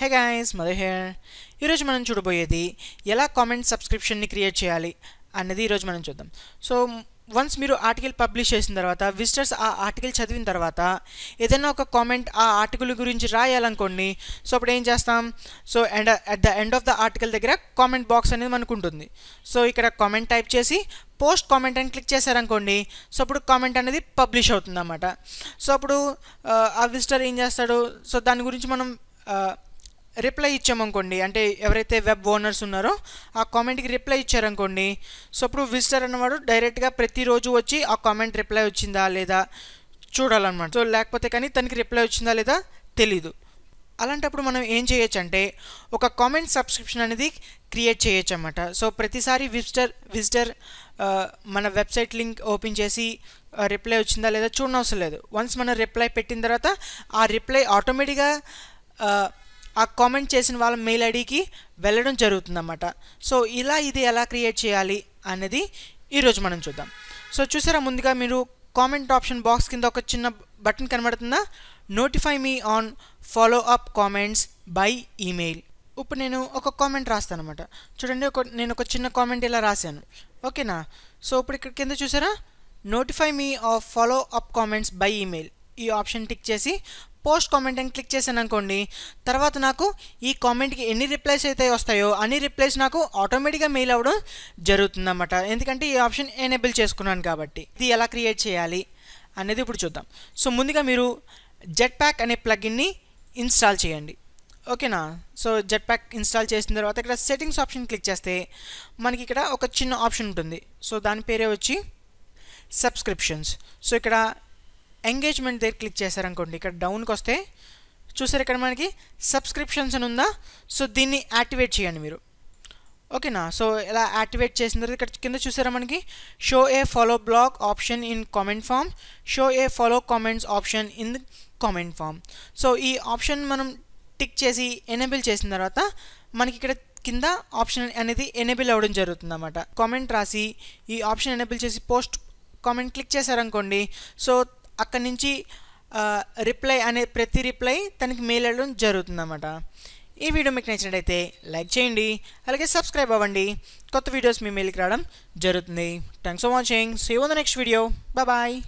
hey guys mother hair ఈరోజు మనం చూడబోయేది ఎలా కామెంట్ సబ్స్క్రిప్షన్ని క్రియేట్ చేయాలి అన్నది ఈరోజు మనం చూద్దాం సో వన్స్ మీరు ఆర్టికల్ పబ్లిష్ చేసిన తర్వాత విజిటర్స్ ఆ ఆర్టికల్ చదివిన తర్వాత ఏదైనా ఒక కామెంట్ ఆ ఆర్టికల్ గురించి రాయాలనుకోండి సో అప్పుడు ఏం చేస్తాం so end at the end of the article దగ్గర కామెంట్ బాక్స్ అనేది మనకు ఉంటుంది సో ఇక్కడ కామెంట్ టైప్ చేసి పోస్ట్ కామెంట్ అని క్లిక్ చేశారనుకోండి సో అప్పుడు కామెంట్ అనేది పబ్లిష్ అవుతుంది సో అప్పుడు uh, ఆ విజిటర్ ఏం చేస్తాడు సో దాని గురించి మనం uh, రిప్లై ఇచ్చామనుకోండి అంటే ఎవరైతే వెబ్ ఓనర్స్ ఉన్నారో ఆ కామెంట్కి రిప్లై ఇచ్చారనుకోండి సో అప్పుడు విజిటర్ అన్నవాడు డైరెక్ట్గా ప్రతిరోజు వచ్చి ఆ కామెంట్ రిప్లై వచ్చిందా లేదా చూడాలన్నమాట సో లేకపోతే కానీ తనకి రిప్లై వచ్చిందా లేదా తెలీదు అలాంటప్పుడు మనం ఏం చేయొచ్చు అంటే ఒక కామెంట్ సబ్స్క్రిప్షన్ అనేది క్రియేట్ చేయొచ్చు అనమాట సో ప్రతిసారి విజిటర్ విజిటర్ మన వెబ్సైట్ లింక్ ఓపెన్ చేసి రిప్లై వచ్చిందా లేదా చూడనవసరం లేదు వన్స్ మనం రిప్లై పెట్టిన తర్వాత ఆ రిప్లై ఆటోమేటిక్గా ఆ కామెంట్ చేసిన వాళ్ళ మెయిల్ ఐడికి వెళ్ళడం జరుగుతుందన్నమాట సో ఇలా ఇది ఎలా క్రియేట్ చేయాలి అనేది ఈరోజు మనం చూద్దాం సో చూసారా ముందుగా మీరు కామెంట్ ఆప్షన్ బాక్స్ కింద ఒక చిన్న బటన్ కనబడుతుందా notify me on follow up comments by email ఇప్పుడు నేను ఒక కామెంట్ రాస్తాను అనమాట చూడండి ఒక నేను ఒక చిన్న కామెంట్ ఇలా రాశాను ఓకేనా సో ఇప్పుడు ఇక్కడ కింద చూసారా notify me of follow up comments by email ఈ ఆప్షన్ టిక్ చేసి పోస్ట్ కామెంట్ అని క్లిక్ చేశాను అనుకోండి తర్వాత నాకు ఈ కామెంట్కి ఎన్ని రిప్లైస్ అయితే వస్తాయో అన్ని రిప్లైస్ నాకు ఆటోమేటిక్గా మెయిల్ అవ్వడం జరుగుతుందన్నమాట ఎందుకంటే ఈ ఆప్షన్ ఎనేబుల్ చేసుకున్నాను కాబట్టి ఇది ఎలా క్రియేట్ చేయాలి అనేది ఇప్పుడు చూద్దాం సో ముందుగా మీరు జెట్ ప్యాక్ అనే ప్లగిన్ని ఇన్స్టాల్ చేయండి ఓకేనా సో జెట్ ప్యాక్ ఇన్స్టాల్ చేసిన తర్వాత ఇక్కడ సెట్టింగ్స్ ఆప్షన్ క్లిక్ చేస్తే మనకి ఇక్కడ ఒక చిన్న ఆప్షన్ ఉంటుంది సో దాని పేరే వచ్చి సబ్స్క్రిప్షన్స్ సో ఇక్కడ ఎంగేజ్మెంట్ దగ్గర క్లిక్ చేశారనుకోండి ఇక్కడ డౌన్కి వస్తే చూసారు ఇక్కడ మనకి సబ్స్క్రిప్షన్స్ అని ఉందా సో దీన్ని యాక్టివేట్ చేయండి మీరు ఓకేనా సో ఇలా యాక్టివేట్ చేసిన తర్వాత ఇక్కడ కింద చూసారా మనకి show a follow block option in comment form show a follow comments option in comment form so ఈ ఆప్షన్ మనం టిక్ చేసి ఎనేబుల్ చేసిన తర్వాత మనకి ఇక్కడ కింద ఆప్షన్ అనేది ఎనేబుల్ అవ్వడం జరుగుతుంది అన్నమాట కామెంట్ రాసి ఈ ఆప్షన్ ఎనేబుల్ చేసి పోస్ట్ కామెంట్ క్లిక్ చేశారనుకోండి సో అక్కడి నుంచి రిప్లై అనే ప్రతి రిప్లై తనకి మెయిల్ వెళ్ళడం జరుగుతుందన్నమాట ఈ వీడియో మీకు నచ్చినట్టయితే లైక్ చేయండి అలాగే సబ్స్క్రైబ్ అవ్వండి కొత్త వీడియోస్ మీ మెయిల్కి రావడం జరుగుతుంది thanks for watching see you the next video bye